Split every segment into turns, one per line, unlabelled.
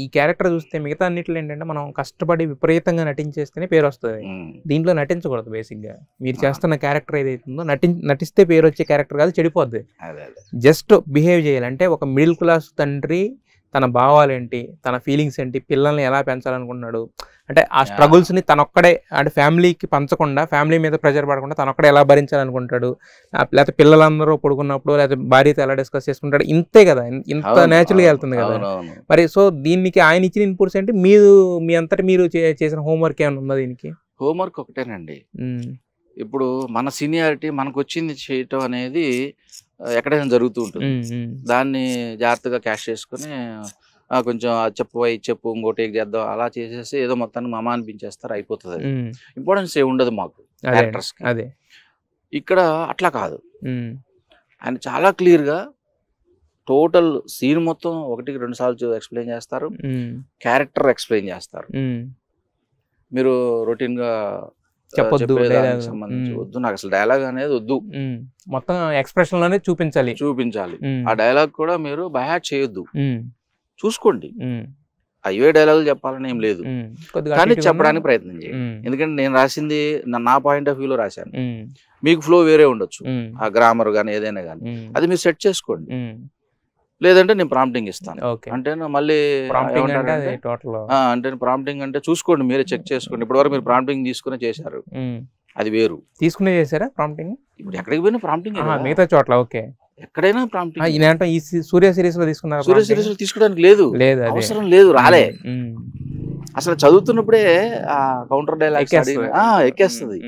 ఈ క్యారెక్టర్ చూస్తే మిగతా అన్నిట్లో ఏంటంటే మనం కష్టపడి విపరీతంగా నటించేస్తేనే పేరు వస్తుంది దీంట్లో నటించకూడదు బేసిక్గా మీరు చేస్తున్న క్యారెక్టర్ ఏదైతుందో నటి నటిస్తే పేరు వచ్చే క్యారెక్టర్ కాదు చెడిపోద్ది జస్ట్ బిహేవ్ చేయాలంటే ఒక మిడిల్ క్లాస్ తండ్రి తన భావాలేంటి తన ఫీలింగ్స్ ఏంటి పిల్లల్ని ఎలా పెంచాలనుకుంటున్నాడు అంటే ఆ స్ట్రగుల్స్ని తనొక్కడే అంటే ఫ్యామిలీకి పంచకుండా ఫ్యామిలీ మీద ప్రెజర్ పడకుండా తనొక్కడే ఎలా భరించాలనుకుంటాడు లేకపోతే పిల్లలందరూ పడుకున్నప్పుడు లేకపోతే భార్యతో ఎలా డిస్కస్ చేసుకుంటాడు ఇంతే కదా ఇంత న్యాచురల్గా వెళ్తుంది కదా మరి సో దీనికి ఆయన ఇచ్చిన ఇన్పుట్స్ ఏంటి మీరు మీ అంతటి మీరు చేసిన హోంవర్క్ ఏమైనా ఉందా దీనికి
హోంవర్క్ ఒకటేనండి ఇప్పుడు మన సీనియారిటీ మనకు వచ్చింది చేయటం అనేది ఎక్కడైనా జరుగుతూ ఉంటుంది దాన్ని జాగ్రత్తగా క్యాష్ చేసుకుని కొంచెం చెప్పు అయి చెప్పు ఇంకోటి చేద్దాం అలా చేసేసి ఏదో మొత్తాన్ని మమ అనిపించేస్తారు అయిపోతుంది ఇంపార్టెన్స్ ఏమి ఉండదు మాకు
క్యారెక్టర్స్ అదే
ఇక్కడ అట్లా కాదు ఆయన చాలా క్లియర్గా టోటల్ సీన్ మొత్తం ఒకటికి రెండు సార్లు ఎక్స్ప్లెయిన్ చేస్తారు క్యారెక్టర్ ఎక్స్ప్లెయిన్ చేస్తారు మీరు రొటీన్గా చెప్పొద్దు సంబంధించి వద్దు నాకు అసలు డైలాగ్ అనేది వద్దు మొత్తం ఎక్స్ప్రెషన్ లోనే చూపించాలి చూపించాలి ఆ డైలాగ్ కూడా మీరు బయా చేయొద్దు చూసుకోండి అయ్యే డైలాగులు చెప్పాలని ఏం లేదు కానీ చెప్పడానికి ప్రయత్నం చేయండి ఎందుకంటే నేను రాసింది నా పాయింట్ ఆఫ్ వ్యూలో రాశాను మీకు ఫ్లో వేరే ఉండొచ్చు ఆ గ్రామర్ కానీ ఏదైనా కానీ అది మీరు సెట్ చేసుకోండి లేదంటే నేను ప్రాంప్టింగ్ ఇస్తాను అంటే మళ్ళీ అంటే ప్రాంప్టింగ్ అంటే చూసుకోండి మీరే చెక్ hmm. చేసుకోండి ఇప్పటివరకు మీరు ప్రాంప్టింగ్ తీసుకునే చేశారు hmm. అది వేరు
తీసుకునే చేశారా ప్రాంప్టింగ్ ఇప్పుడు
ఎక్కడికి పోయినా ప్రాంప్టింగ్ మిగతా చోట్ల ఓకే ఎక్కడైనా ప్రాంప్టింగ్
ఈ సూర్య సిరీస్ లో తీసుకున్నారు సూర్య సిరీస్ లో
తీసుకోవడానికి లేదు లేదు అవసరం లేదు రాలే hmm, అసలు చదువుతున్నప్పుడే ఆ కౌంటర్ డైలాగ్ ఎక్కేస్తుంది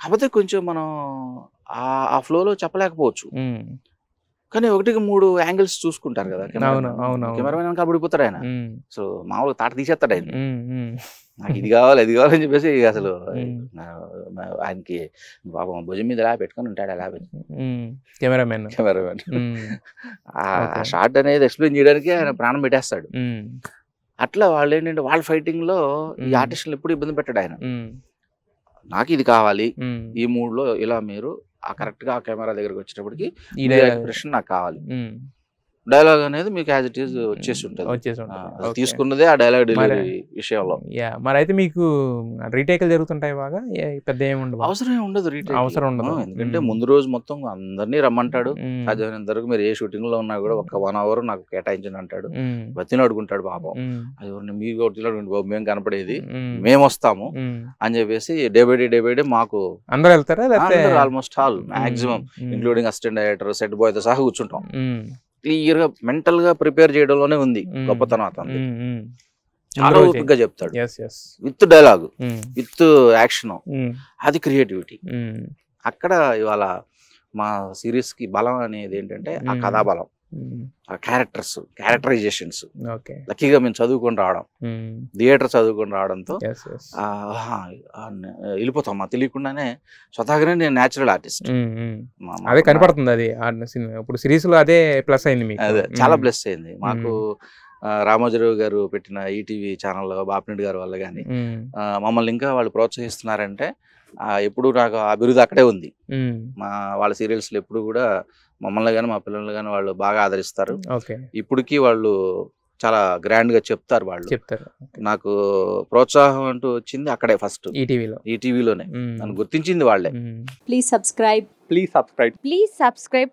కాకపోతే కొంచెం మనం ఆ ఫ్లో లో చెప్పలేకపోవచ్చు కానీ ఒకటికి మూడు యాంగిల్స్ చూసుకుంటారు కదా కెమెరామెన్ వెనకాల పడిపోతాడు ఆయన సో మామూలుగా తాట తీసేస్తాడు ఆయన నాకు ఇది కావాలి అది కావాలని చెప్పేసి అసలు ఆయనకి పాపం భుజం మీద ఇలా పెట్టుకొని ఉంటాడు అలా కెమెరామెన్ కెమెరామెన్ ఆ షార్ట్ అనేది ఎక్స్ప్లెయిన్ చేయడానికి ఆయన ప్రాణం పెట్టేస్తాడు అట్లా వాళ్ళు ఏంటంటే వాళ్ళ ఫైటింగ్ లో ఈ ఆర్టిస్ట్ ఎప్పుడు ఇబ్బంది పెట్టాడు ఆయన నాకు ఇది కావాలి ఈ లో ఇలా మీరు ఆ కరెక్ట్ గా ఆ కెమెరా దగ్గరకు వచ్చినప్పటికి ఎక్స్ప్రెషన్ నాకు కావాలి డైలాగ్ అనేది మీకు యాజ్ ఇట్ ఈస్ వచ్చేసి ఉంటుంది వచ్చేసి ఉంటుంది తీసుకున్నదే ఆ డైలాగ్ డెలివరీ విషయంలో
యా మరి అయితే మీకు రీటేక్లు జరుగుతుంటాయి
బాగా పెద్ద ఏమి ఉండదు అవసరం ఉండదు రీటేక్ అవసరం ఉండదు ఎందుకంటే ముందు రోజు మొత్తం అందరినీ రమ్మంటాడు సాధ్యమైనంత మీరు ఏ షూటింగ్ లో ఉన్నా కూడా ఒక వన్ అవర్ నాకు కేటాయించండి అంటాడు బతిని అడుగుంటాడు పాపం అది మీరు అడుగుండి బాబు మేము కనపడేది మేము వస్తాము అని చెప్పేసి day by day day by day మాకు అందరు వెళ్తారా almost all maximum including assistant director set boy తో సహా కూర్చుంటాం క్లియర్ గా మెంటల్ గా ప్రిపేర్ చేయడంలోనే ఉంది గొప్పతనం అతను చాలా గా చెప్తాడు విత్ డైలాగ్ విత్ యాక్షన్ అది క్రియేటివిటీ అక్కడ ఇవాళ మా సిరీస్ కి బలం అనేది ఏంటంటే ఆ కథాబలం ఆ క్యారెక్టర్స్ క్యారెక్టరైజేషన్స్ లక్కీగా మేము చదువుకొని రావడం థియేటర్ చదువుకొని రావడంతో వెళ్ళిపోతాం మా తెలియకుండానే స్వతహాగానే నేను న్యాచురల్ ఆర్టిస్ట్
అదే కనపడుతుంది అది ఇప్పుడు సిరీస్ లో అదే ప్లస్ అయింది అదే చాలా ప్లస్ అయింది మాకు
రామోజీరావు గారు పెట్టిన ఈటీవీ ఛానల్లో బాపినెడ్డి గారు వల్ల కానీ మమ్మల్ని ఇంకా వాళ్ళు ప్రోత్సహిస్తున్నారంటే ఎప్పుడు నాకు అభివృద్ధి అక్కడే ఉంది మా వాళ్ళ సీరియల్స్లో ఎప్పుడు కూడా మమ్మల్ని కానీ మా పిల్లల్ని కానీ వాళ్ళు బాగా ఆదరిస్తారు ఇప్పటికీ వాళ్ళు చాలా గ్రాండ్ గా చెప్తారు వాళ్ళు చెప్తారు నాకు ప్రోత్సాహం అంటూ వచ్చింది అక్కడే ఫస్ట్ ఈటీవీలో ఈటీవీలోనే నన్ను గుర్తించింది వాళ్ళే please subscribe please subscribe please subscribe